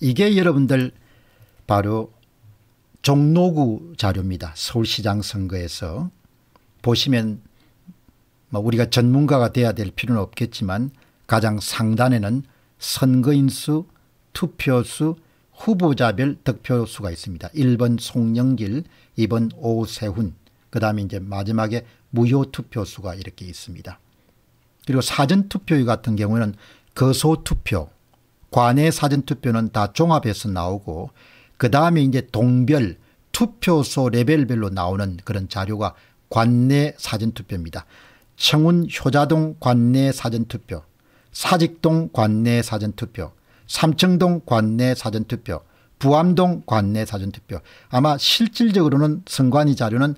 이게 여러분들 바로 종로구 자료입니다. 서울시장 선거에서 보시면 뭐 우리가 전문가가 돼야 될 필요는 없겠지만 가장 상단에는 선거인수, 투표수, 후보자별 득표수가 있습니다. 1번 송영길, 2번 오세훈, 그 다음에 이제 마지막에 무효투표수가 이렇게 있습니다. 그리고 사전투표 같은 경우는 거소투표, 관외 사전투표는 다 종합해서 나오고 그 다음에 이제 동별 투표소 레벨별로 나오는 그런 자료가 관내 사전투표입니다. 청운 효자동 관내 사전투표, 사직동 관내 사전투표, 삼청동 관내 사전투표, 부암동 관내 사전투표 아마 실질적으로는 선관위 자료는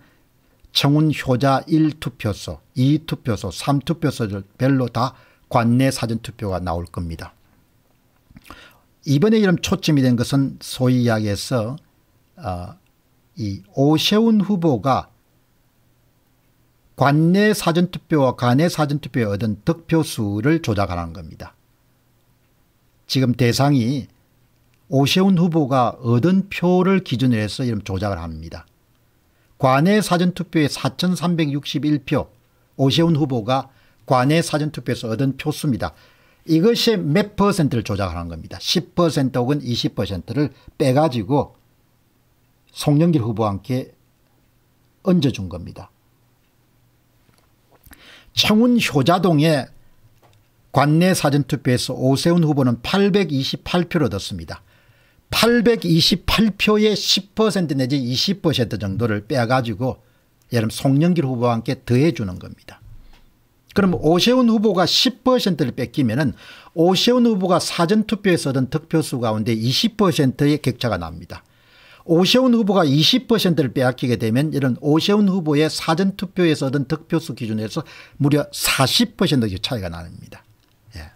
청운 효자 1투표소, 2투표소, 3투표소별로 다 관내 사전투표가 나올 겁니다. 이번에 이런 초점이 된 것은 소위 이야기해서 어, 이 오세훈 후보가 관내 사전투표와 관내 사전투표에 얻은 득표수를 조작하라는 겁니다. 지금 대상이 오세훈 후보가 얻은 표를 기준으로 해서 이런 조작을 합니다. 관내 사전투표에 4,361표 오세훈 후보가 관내 사전투표에서 얻은 표수입니다. 이것이 몇 퍼센트를 조작하는 겁니다. 10% 혹은 20%를 빼가지고 송영길 후보와 함 얹어준 겁니다. 청운 효자동의 관내 사전투표에서 오세훈 후보는 828표를 얻었습니다. 828표의 10% 내지 20% 정도를 빼가지고 예를 송영길 후보와 함께 더해주는 겁니다. 그럼 오세훈 후보가 10%를 뺏기면은 오세훈 후보가 사전투표에서 얻은 득표수 가운데 20%의 격차가 납니다. 오세훈 후보가 20%를 빼앗기게 되면 이런 오세훈 후보의 사전투표에서 얻은 득표수 기준에서 무려 40%의 차이가 나니다 예.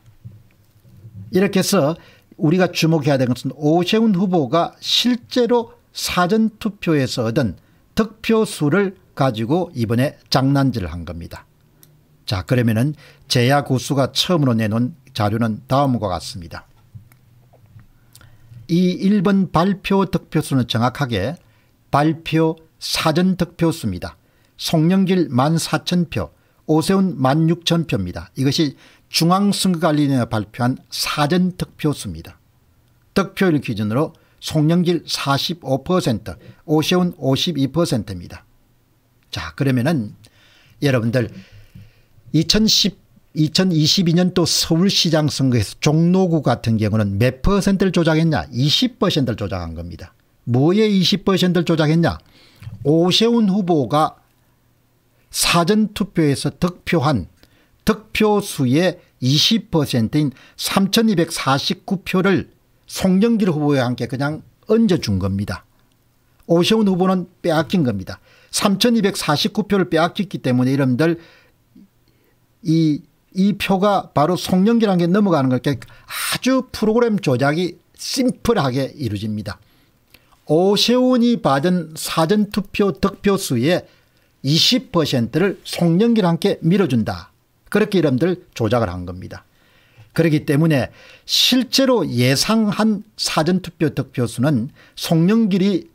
이렇게 해서 우리가 주목해야 되는 것은 오세훈 후보가 실제로 사전투표에서 얻은 득표수를 가지고 이번에 장난질을 한 겁니다. 자 그러면은 제야고수가 처음으로 내놓은 자료는 다음과 같습니다. 이 1번 발표 득표수는 정확하게 발표 사전 득표수입니다. 송영길 14,000표 오세훈 16,000표입니다. 이것이 중앙선거관리위원회가 발표한 사전 득표수입니다. 득표율 기준으로 송영길 45% 오세훈 52%입니다. 자 그러면은 여러분들 2010 2022년 또 서울시장 선거에서 종로구 같은 경우는 몇 퍼센트를 조작했냐? 20%를 조작한 겁니다. 뭐에 20%를 조작했냐? 오세훈 후보가 사전투표에서 득표한 득표수의 20%인 3249표를 송영길 후보와 함께 그냥 얹어준 겁니다. 오세훈 후보는 빼앗긴 겁니다. 3249표를 빼앗겼기 때문에 이름들 이, 이 표가 바로 송영기라는 게 넘어가는 걸까 아주 프로그램 조작이 심플하게 이루어집니다. 오세훈이 받은 사전투표 득표수의 20%를 송영길 함께 밀어준다. 그렇게 여러분들 조작을 한 겁니다. 그렇기 때문에 실제로 예상한 사전투표 득표수는 송영길이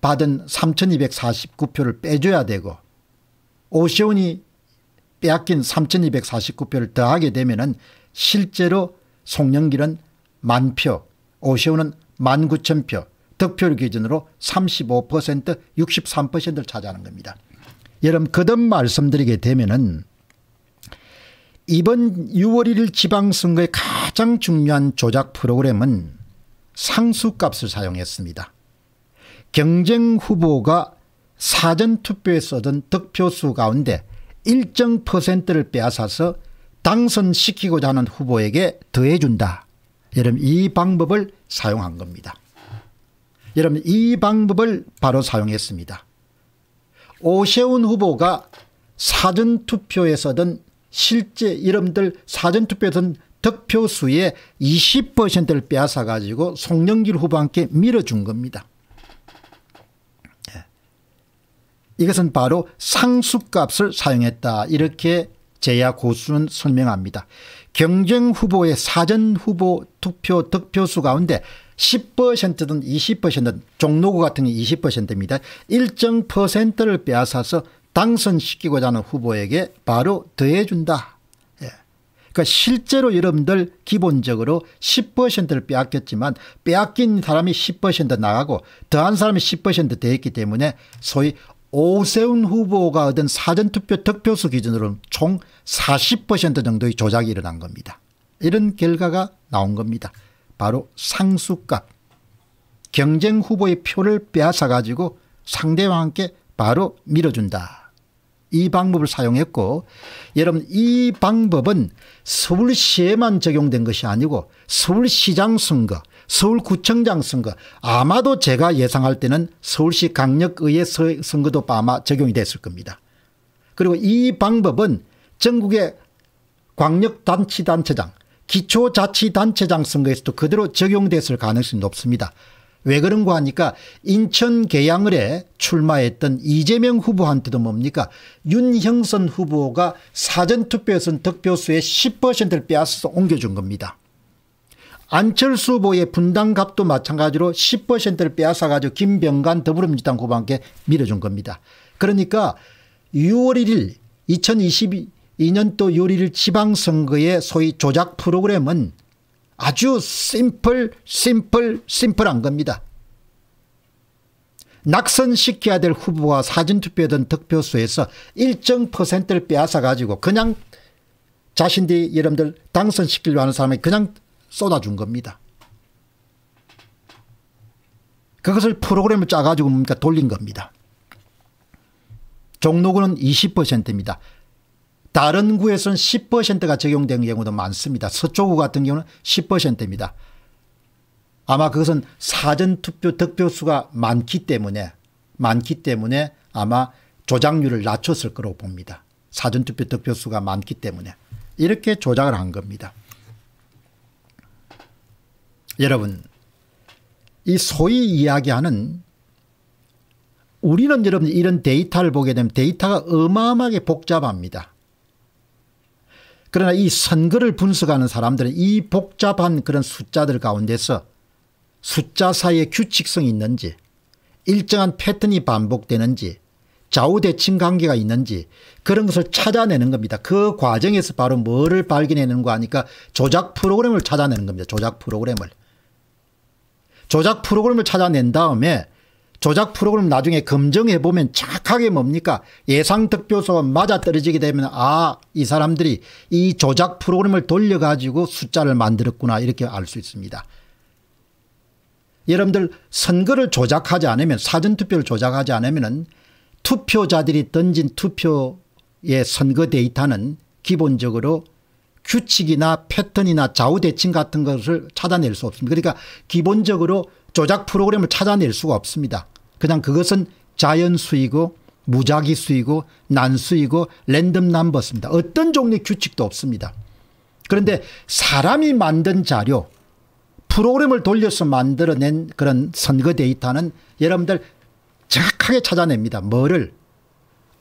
받은 3249표를 빼줘야 되고 오세훈이 빼앗긴 3249표를 더하게 되면 실제로 송영길은 만표 오세훈은 만9천표 득표를 기준으로 35% 63%를 차지하는 겁니다. 여러분 거듭 말씀드리게 되면은 이번 6월 1일 지방선거의 가장 중요한 조작 프로그램은 상수값을 사용했습니다. 경쟁 후보가 사전투표에 써둔 득표수 가운데 일정 퍼센트를 빼앗아서 당선시키고자 하는 후보에게 더해준다. 여러분 이 방법을 사용한 겁니다. 여러분 이 방법을 바로 사용했습니다. 오세훈 후보가 사전투표에 서든 실제 이름들 사전투표에 든 득표수의 20%를 빼앗아 가지고 송영길 후보한테 밀어준 겁니다. 이것은 바로 상수값을 사용했다 이렇게 제야 고수는 설명합니다. 경쟁 후보의 사전 후보 투표 득표수 가운데 10%든 20%든 종로구 같은 게 20%입니다. 일정 퍼센트를 빼앗아서 당선시키고자 하는 후보에게 바로 더해준다. 예. 그러니까 실제로 여러분들 기본적으로 10%를 빼앗겼지만 빼앗긴 사람이 10% 나가고 더한 사람이 10% 더했기 때문에 소위 오세훈 후보가 얻은 사전투표 득표수 기준으로 총40% 정도의 조작이 일어난 겁니다. 이런 결과가 나온 겁니다. 바로 상수값. 경쟁 후보의 표를 빼앗아 가지고 상대와 함께 바로 밀어준다. 이 방법을 사용했고 여러분 이 방법은 서울시에만 적용된 것이 아니고 서울시장 선거 서울구청장 선거 아마도 제가 예상할 때는 서울시 강력의회 선거도 아마 적용이 됐을 겁니다. 그리고 이 방법은 전국의 광역단체단체장 기초자치단체장 선거에서도 그대로 적용됐을 가능성이 높습니다. 왜 그런가 하니까 인천 계양을에 출마했던 이재명 후보한테도 뭡니까 윤형선 후보가 사전투표에선 득표수의 10%를 빼앗아서 옮겨준 겁니다. 안철수 후보의 분당갑도 마찬가지로 10%를 빼앗아가지고 김병관 더불어민주당 후보 함께 밀어준 겁니다. 그러니까 6월 1일 2022년도 6월 1일 지방선거의 소위 조작 프로그램은 아주 심플 심플 심플한 겁니다. 낙선시켜야 될후보와사진투표든 득표수에서 일정 퍼센트를 빼앗아 가지고 그냥 자신들이 여러분들 당선시키려 하는 사람이 그냥 쏟아준 겁니다. 그것을 프로그램을 짜가지고 뭡니까 돌린 겁니다. 종로구는 20%입니다. 다른 구에서는 10%가 적용된 경우도 많습니다. 서초구 같은 경우는 10%입니다. 아마 그것은 사전투표 득표수가 많기 때문에 많기 때문에 아마 조작률을 낮췄을 거로 봅니다. 사전투표 득표수가 많기 때문에 이렇게 조작을 한 겁니다. 여러분 이 소위 이야기하는 우리는 여러분 이런 데이터를 보게 되면 데이터가 어마어마하게 복잡합니다. 그러나 이 선거를 분석하는 사람들은 이 복잡한 그런 숫자들 가운데서 숫자 사이에 규칙성이 있는지 일정한 패턴이 반복되는지 좌우대칭 관계가 있는지 그런 것을 찾아내는 겁니다. 그 과정에서 바로 뭐를 발견해내는거 하니까 조작 프로그램을 찾아내는 겁니다. 조작 프로그램을. 조작 프로그램을 찾아낸 다음에 조작 프로그램 나중에 검증해 보면 착하게 뭡니까 예상 득표수가 맞아떨어지게 되면 아이 사람들이 이 조작 프로그램을 돌려가지고 숫자를 만들었구나 이렇게 알 수 있습니다. 여러분들 선거를 조작하지 않으면 사전투표를 조작하지 않으면 투표자들이 던진 투표의 선거 데이터는 기본적으로 규칙이나 패턴이나 좌우대칭 같은 것을 찾아낼 수 없습니다. 그러니까 기본적으로 조작 프로그램을 찾아낼 수가 없습니다. 그냥 그것은 자연수이고 무작위수이고 난수이고 랜덤 넘버스입니다. 어떤 종류의 규칙도 없습니다. 그런데 사람이 만든 자료 프로그램을 돌려서 만들어낸 그런 선거 데이터는 여러분들 정확하게 찾아냅니다. 뭐를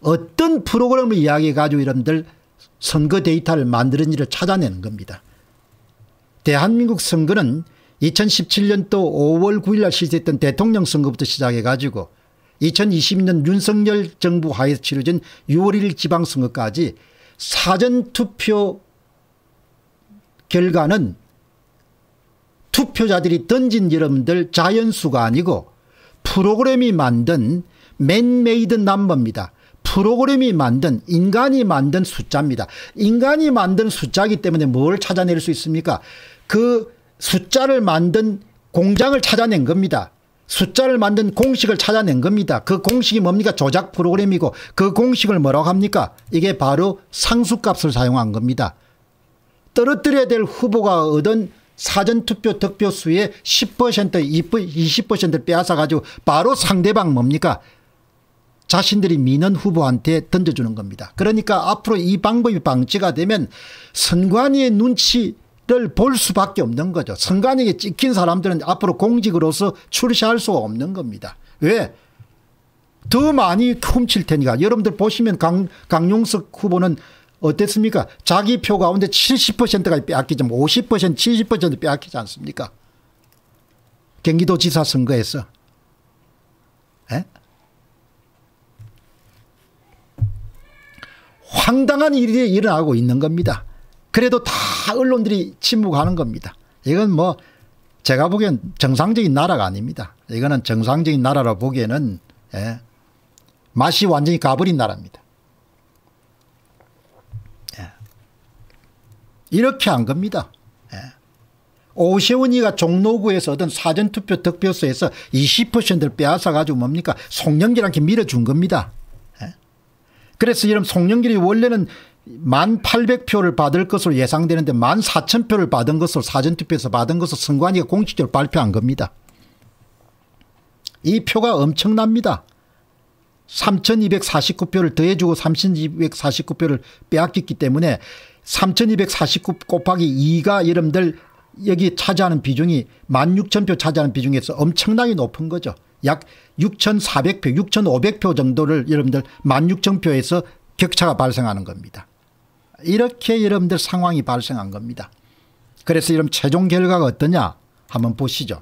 어떤 프로그램을 이야기해 가지고 여러분들 선거 데이터를 만드는 일을 찾아내는 겁니다. 대한민국 선거는 2017년도 5월 9일 날시했던 대통령 선거부터 시작해 가지고 2020년 윤석열 정부 하에서 치러진 6월 1일 지방선거까지 사전투표 결과는 투표자들이 던진 여러분들 자연수가 아니고 프로그램이 만든 맨메이드 넘버입니다. 프로그램이 만든 인간이 만든 숫자입니다. 인간이 만든 숫자이기 때문에 뭘 찾아낼 수 있습니까? 그 숫자를 만든 공장을 찾아낸 겁니다. 숫자를 만든 공식을 찾아낸 겁니다. 그 공식이 뭡니까? 조작 프로그램이고 그 공식을 뭐라고 합니까? 이게 바로 상수값을 사용한 겁니다. 떨어뜨려야 될 후보가 얻은 사전투표 득표수의 10% 20%를 빼앗아가지고 바로 상대방 뭡니까? 자신들이 미는 후보한테 던져주는 겁니다. 그러니까 앞으로 이 방법이 방지가 되면 선관위의 눈치 를볼 수밖에 없는 거죠. 선관위에 찍힌 사람들은 앞으로 공직으로서 출시할 수가 없는 겁니다. 왜? 더 많이 훔칠 테니까. 여러분들 보시면 강, 강용석 후보는 어땠습니까? 자기 표 가운데 70%가 빼앗기지, 50%, 70% 빼앗기지 않습니까? 경기도지사 선거에서. 에? 황당한 일이 일어나고 있는 겁니다. 그래도 다 언론들이 침묵하는 겁니다. 이건 뭐 제가 보기엔 정상적인 나라가 아닙니다. 이거는 정상적인 나라로 보기에는 예, 맛이 완전히 가버린 나라입니다. 예, 이렇게 한 겁니다. 예. 오세훈이가 종로구에서 얻은 사전투표 득표수에서 20%를 빼앗아가지고 뭡니까 송영길한테 밀어준 겁니다. 그래서 이런 송영길이 원래는 만 800표를 받을 것으로 예상되는데 만 4,000표를 받은 것으로 사전투표에서 받은 것으로 선관위가 공식적으로 발표한 겁니다. 이 표가 엄청납니다. 3,249표를 더해주고 3,249표를 빼앗겼기 때문에 3,249 곱하기 2가 여러분들 여기 차지하는 비중이 16,000표 차지하는 비중에서 엄청나게 높은 거죠. 약 6,400표, 6,500표 정도를 여러분들 16,000표에서 격차가 발생하는 겁니다. 이렇게 여러분들 상황이 발생한 겁니다. 그래서 이런 최종 결과가 어떠냐 한번 보시죠.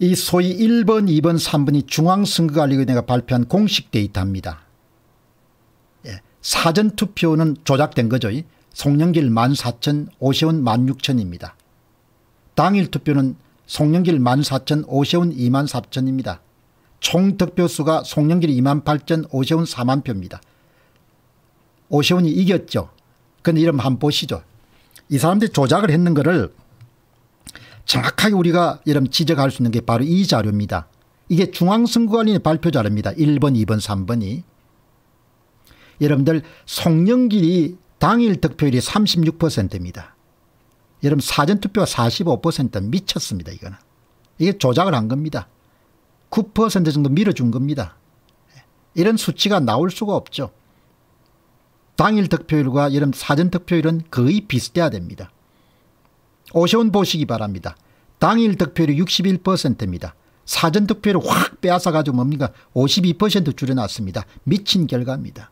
이 소위 1번, 2번, 3번이 중앙선거관리위원회가 발표한 공식 데이터입니다. 예, 사전투표는 조작된 거죠. 송영길 14,000, 오세훈 16,000입니다. 당일 투표는 송영길 14,000 오세훈 24,000입니다. 총 득표수가 송영길 28,000 오세훈 4만 표입니다. 오세훈이 이겼죠. 근데 이름 한번 보시죠. 이 사람들이 조작을 했는 거를 정확하게 우리가 이름 지적할 수 있는 게 바로 이 자료입니다. 이게 중앙선거관리의 발표 자료입니다. 1번 2번 3번이. 여러분들 송영길이 당일 득표율이 36%입니다. 여러분 사전투표가 45% 미쳤습니다. 이거는. 이게 조작을 한 겁니다. 9% 정도 밀어준 겁니다. 예. 이런 수치가 나올 수가 없죠. 당일 득표율과 이런 사전 득표율은 거의 비슷해야 됩니다. 오세훈 보시기 바랍니다. 당일 득표율이 61%입니다. 사전 득표율을 확 빼앗아가지고 뭡니까 52% 줄여놨습니다. 미친 결과입니다.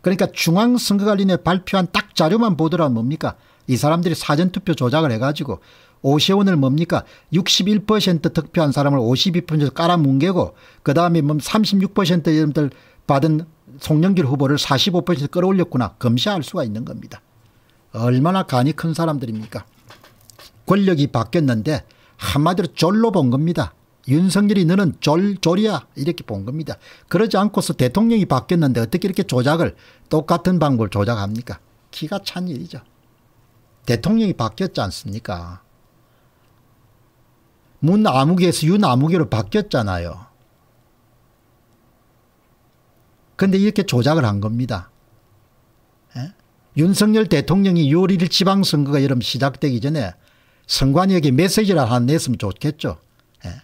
그러니까 중앙선거관리위원회 발표한 딱 자료만 보더라도 뭡니까 이 사람들이 사전투표 조작을 해가지고 오세훈을 뭡니까 61% 득표한 사람을 52% 깔아뭉개고 그 다음에 뭐36% 여러분들 받은 송영길 후보를 45% 끌어올렸구나 검시할 수가 있는 겁니다. 얼마나 간이 큰 사람들입니까 권력이 바뀌었는데 한마디로 졸로 본 겁니다. 윤석열이 너는 졸, 졸이야 이렇게 본 겁니다. 그러지 않고서 대통령이 바뀌었는데 어떻게 이렇게 조작을 똑같은 방법을 조작합니까 기가 찬 일이죠. 대통령이 바뀌었지 않습니까? 문 아무개에서 윤 아무개로 바뀌었잖아요. 근데 이렇게 조작을 한 겁니다. 예? 윤석열 대통령이 6월 1일 지방선거가 여름 시작되기 전에 선관위에게 메시지를 하나 냈으면 좋겠죠. 예?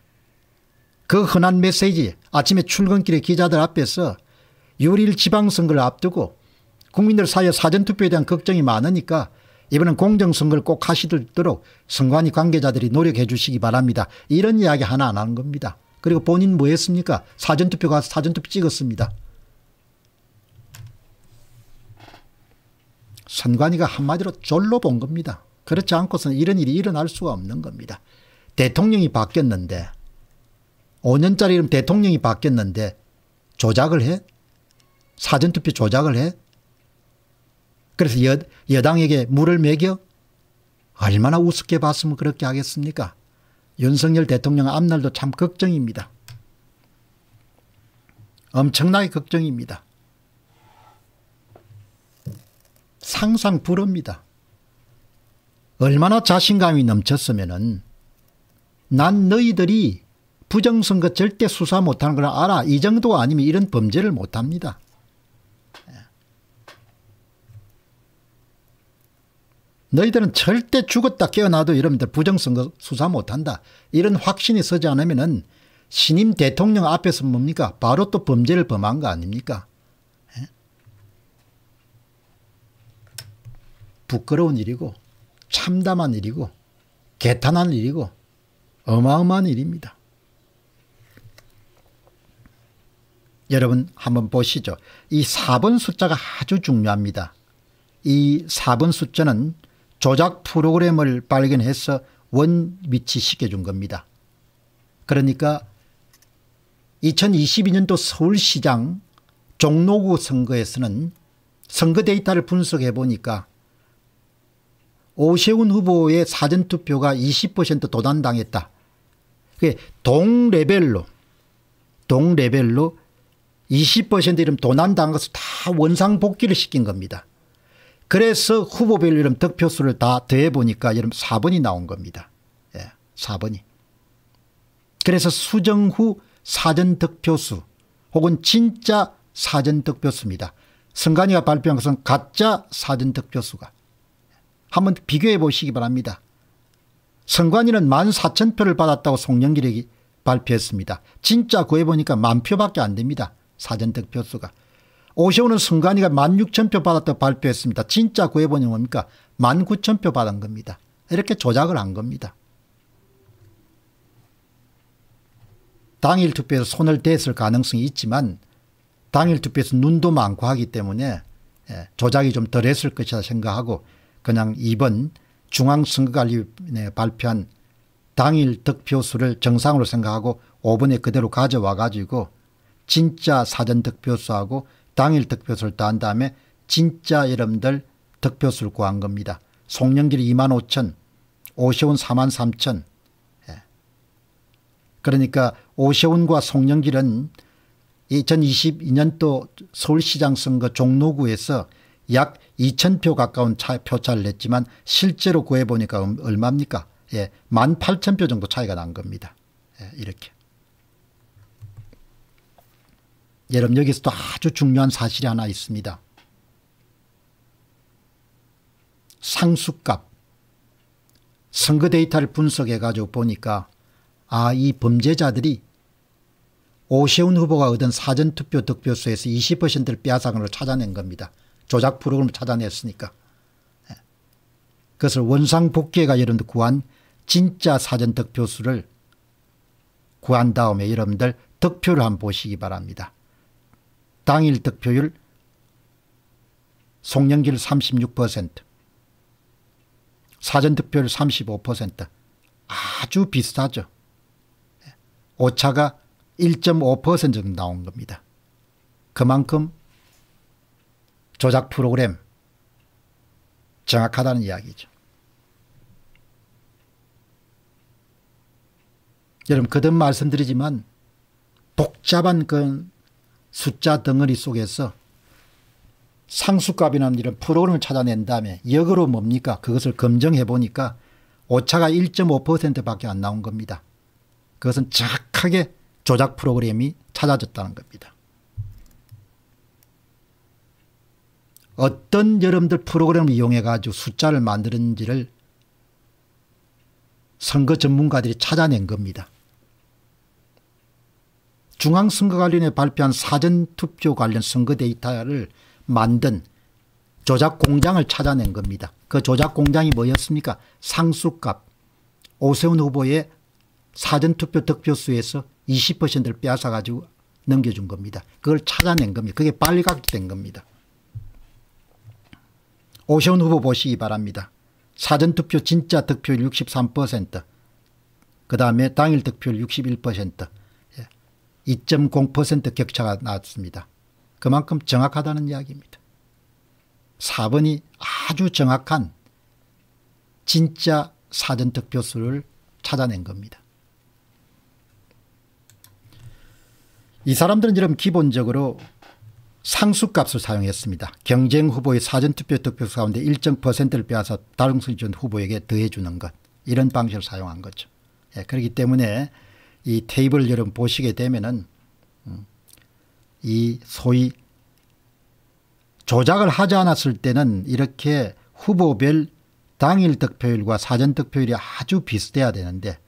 그 흔한 메시지 아침에 출근길에 기자들 앞에서 6월 1일 지방선거를 앞두고 국민들 사이에 사전투표에 대한 걱정이 많으니까 이번엔 공정선거를 꼭 하시도록 선관위 관계자들이 노력해 주시기 바랍니다. 이런 이야기 하나 안 하는 겁니다. 그리고 본인 뭐 했습니까? 사전투표 가서 사전투표 찍었습니다. 선관위가 한마디로 졸로 본 겁니다. 그렇지 않고서는 이런 일이 일어날 수가 없는 겁니다. 대통령이 바뀌었는데 5년짜리 대통령이 바뀌었는데 조작을 해? 사전투표 조작을 해? 그래서 여, 여당에게 물을 매겨 얼마나 우습게 봤으면 그렇게 하겠습니까? 윤석열 대통령 앞날도 참 걱정입니다. 엄청나게 걱정입니다. 상상 불합니다. 얼마나 자신감이 넘쳤으면은 난 너희들이 부정선거 절대 수사 못하는 걸 알아. 이 정도가 아니면 이런 범죄를 못합니다. 너희들은 절대 죽었다 깨어나도 여러분들 부정선거 수사 못한다. 이런 확신이 서지 않으면 은 신임 대통령 앞에서 뭡니까? 바로 또 범죄를 범한 거 아닙니까? 에? 예? 부끄러운 일이고 참담한 일이고 개탄한 일이고 어마어마한 일입니다. 여러분 한번 보시죠. 이 4번 숫자가 아주 중요합니다. 이 4번 숫자는 조작 프로그램을 발견해서 원위치시켜 준 겁니다. 그러니까 2022년도 서울시장 종로구 선거에서는 선거 데이터를 분석해 보니까 오세훈 후보의 사전투표가 20% 도단당했다. 그게 동레벨로 동레벨로 20% 이름 도난당한 것을 다 원상복귀를 시킨 겁니다. 그래서 후보별 이름 득표수를 다 더해보니까 여름 4번이 나온 겁니다. 예, 4번이. 그래서 수정 후 사전 득표수 혹은 진짜 사전 득표수입니다. 선관위가 발표한 것은 가짜 사전 득표수가. 한번 비교해 보시기 바랍니다. 선관위는 만4천표를 받았다고 송영길이 발표했습니다. 진짜 구해보니까 만표밖에 안 됩니다. 사전 득표수가. 오세오는 순간이가 16,000표 받았다고 발표했습니다. 진짜 구해보니 뭡니까? 19,000표 받은 겁니다. 이렇게 조작을 한 겁니다. 당일 투표에서 손을 댔을 가능성이 있지만 당일 투표에서 눈도 많고 하기 때문에 예, 조작이 좀 덜했을 것이다 생각하고 그냥 이번 중앙선거관리위원회 발표한 당일 득표수를 정상으로 생각하고 5번에 그대로 가져와 가지고 진짜 사전 득표수하고 당일 득표수를 따한 다음에 진짜 여러분들 득표수를 구한 겁니다. 송영길이 2만 5천 오세훈 4만 3천 예. 그러니까 오세훈과 송영길은 2022년도 서울시장 선거 종로구에서 약2 0표 가까운 차, 표차를 냈지만 실제로 구해보니까 얼마입니까? 예, 1 8 0표 정도 차이가 난 겁니다. 예, 이렇게. 여러분 여기서도 아주 중요한 사실이 하나 있습니다. 상수값 선거 데이터를 분석해가지고 보니까 아이 범죄자들이 오세훈 후보가 얻은 사전투표 득표수에서 20%를 빼앗아걸 찾아낸 겁니다. 조작 프로그램을 찾아냈으니까. 예. 그것을 원상복귀가 여러분들 구한 진짜 사전 득표수를 구한 다음에 여러분들 득표를 한번 보시기 바랍니다. 당일 득표율 송영길 36%, 사전 득표율 35% 아주 비슷하죠. 오차가 1.5% 정도 나온 겁니다. 그만큼 조작 프로그램 정확하다는 이야기죠. 여러분 거듭 말씀드리지만 복잡한 그 숫자 덩어리 속에서 상수값이라는 이런 프로그램을 찾아낸 다음에 역으로 뭡니까? 그것을 검증해 보니까 오차가 1.5%밖에 안 나온 겁니다. 그것은 정확하게 조작 프로그램이 찾아졌다는 겁니다. 어떤 여러분들 프로그램을 이용해 가지고 숫자를 만드는지를 선거 전문가들이 찾아낸 겁니다. 중앙선거관리원에 발표한 사전투표 관련 선거 데이터를 만든 조작 공장을 찾아낸 겁니다. 그 조작 공장이 뭐였습니까? 상수값 오세훈 후보의 사전투표 득표수에서 20%를 빼앗아가지고 넘겨준 겁니다. 그걸 찾아낸 겁니다. 그게 빨리각된 겁니다. 오세훈 후보 보시기 바랍니다. 사전투표 진짜 득표율 63%그 다음에 당일 득표율 61% 2.0% 격차가 나왔습니다. 그만큼 정확하다는 이야기입니다. 4번이 아주 정확한 진짜 사전투표수를 찾아낸 겁니다. 이 사람들은 이런 기본적으로 상수값을 사용했습니다. 경쟁 후보의 사전투표 득표수 가운데 일정 퍼센트를 빼앗아 다른 수준 후보에게 더해주는 것. 이런 방식을 사용한 거죠. 예, 그렇기 때문에 이 테이블 여러분 보시게 되면은 음, 이 소위 조작을 하지 않았을 때는 이렇게 후보별 당일 득표율과 사전 득표율이 아주 비슷해야 되는데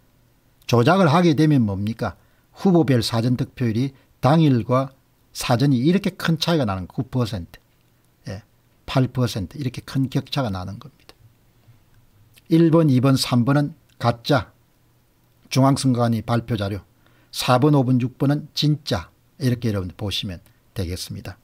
조작을 하게 되면 뭡니까? 후보별 사전 득표율이 당일과 사전이 이렇게 큰 차이가 나는 9%, 8% 예, 이렇게 큰 격차가 나는 겁니다. 1번, 2번, 3번은 가짜 중앙선관위 발표 자료 4번, 5번, 6번은 진짜 이렇게 여러분 보시면 되겠습니다.